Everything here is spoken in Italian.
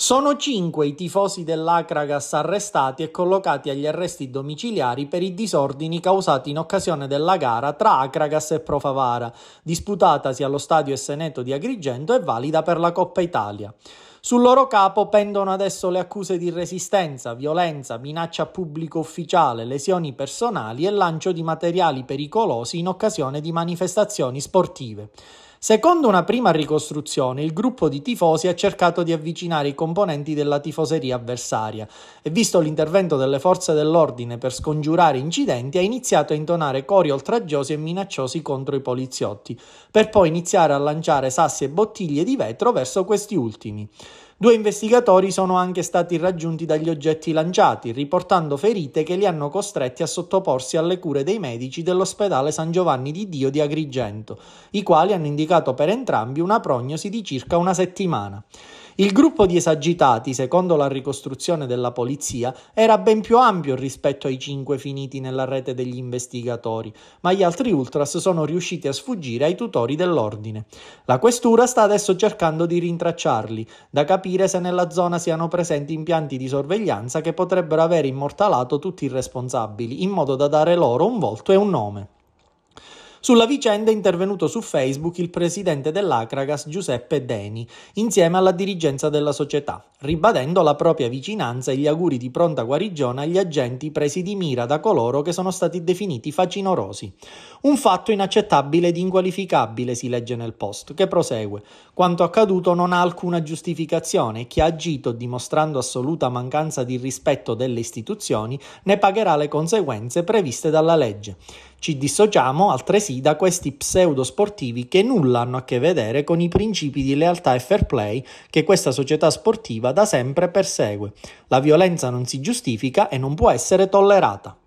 Sono cinque i tifosi dell'Acragas arrestati e collocati agli arresti domiciliari per i disordini causati in occasione della gara tra Acragas e Profavara, disputatasi allo stadio Esseneto di Agrigento e valida per la Coppa Italia. Sul loro capo pendono adesso le accuse di resistenza, violenza, minaccia a pubblico ufficiale, lesioni personali e lancio di materiali pericolosi in occasione di manifestazioni sportive. Secondo una prima ricostruzione, il gruppo di tifosi ha cercato di avvicinare i componenti della tifoseria avversaria e visto l'intervento delle forze dell'ordine per scongiurare incidenti, ha iniziato a intonare cori oltraggiosi e minacciosi contro i poliziotti, per poi iniziare a lanciare sassi e bottiglie di vetro verso questi ultimi. Due investigatori sono anche stati raggiunti dagli oggetti lanciati, riportando ferite che li hanno costretti a sottoporsi alle cure dei medici dell'ospedale San Giovanni di Dio di Agrigento, i quali hanno indicato indicato per entrambi una prognosi di circa una settimana. Il gruppo di esagitati, secondo la ricostruzione della polizia, era ben più ampio rispetto ai cinque finiti nella rete degli investigatori, ma gli altri ultras sono riusciti a sfuggire ai tutori dell'ordine. La questura sta adesso cercando di rintracciarli, da capire se nella zona siano presenti impianti di sorveglianza che potrebbero aver immortalato tutti i responsabili, in modo da dare loro un volto e un nome. Sulla vicenda è intervenuto su Facebook il presidente dell'Acragas Giuseppe Deni, insieme alla dirigenza della società, ribadendo la propria vicinanza e gli auguri di pronta guarigione agli agenti presi di mira da coloro che sono stati definiti facinorosi. Un fatto inaccettabile ed inqualificabile, si legge nel post, che prosegue. Quanto accaduto non ha alcuna giustificazione e chi ha agito dimostrando assoluta mancanza di rispetto delle istituzioni ne pagherà le conseguenze previste dalla legge. Ci dissociamo altresì da questi pseudosportivi che nulla hanno a che vedere con i principi di lealtà e fair play che questa società sportiva da sempre persegue. La violenza non si giustifica e non può essere tollerata.